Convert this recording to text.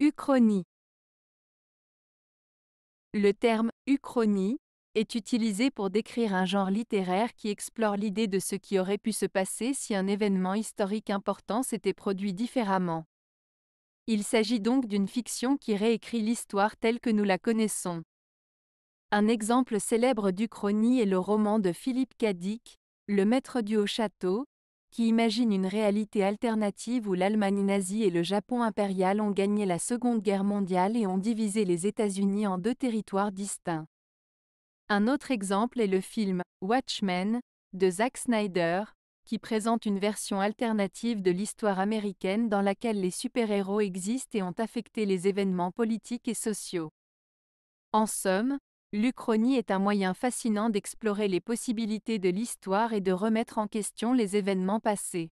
Uchronie Le terme uchronie est utilisé pour décrire un genre littéraire qui explore l'idée de ce qui aurait pu se passer si un événement historique important s'était produit différemment. Il s'agit donc d'une fiction qui réécrit l'histoire telle que nous la connaissons. Un exemple célèbre d'Uchronie est le roman de Philippe Cadic, « Le maître du haut château, qui imagine une réalité alternative où l'Allemagne nazie et le Japon impérial ont gagné la Seconde Guerre mondiale et ont divisé les États-Unis en deux territoires distincts. Un autre exemple est le film Watchmen de Zack Snyder, qui présente une version alternative de l'histoire américaine dans laquelle les super-héros existent et ont affecté les événements politiques et sociaux. En somme, L'Uchronie est un moyen fascinant d'explorer les possibilités de l'histoire et de remettre en question les événements passés.